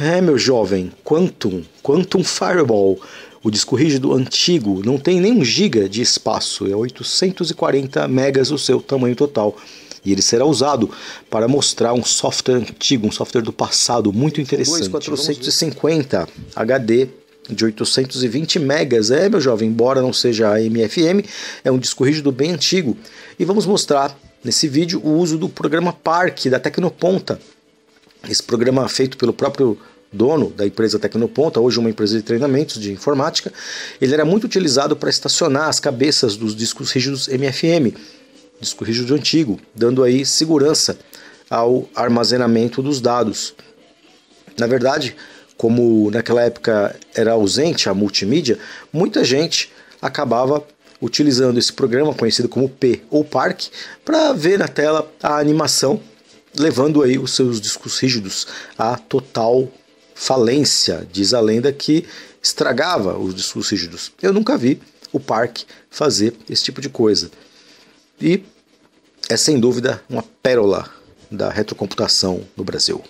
É, meu jovem, Quantum, Quantum Fireball, o disco rígido antigo não tem nem um giga de espaço, é 840 megas o seu tamanho total. E ele será usado para mostrar um software antigo, um software do passado muito interessante. 2450 HD de 820 megas, é meu jovem, embora não seja MFM, é um disco rígido bem antigo. E vamos mostrar nesse vídeo o uso do programa Park da Tecnoponta esse programa é feito pelo próprio dono da empresa Tecnoponta, hoje uma empresa de treinamentos de informática, ele era muito utilizado para estacionar as cabeças dos discos rígidos MFM, disco rígido antigo, dando aí segurança ao armazenamento dos dados. Na verdade, como naquela época era ausente a multimídia, muita gente acabava utilizando esse programa conhecido como P ou Park para ver na tela a animação levando aí os seus discos rígidos à total falência, diz a lenda que estragava os discos rígidos. Eu nunca vi o Park fazer esse tipo de coisa. E é sem dúvida uma pérola da retrocomputação no Brasil.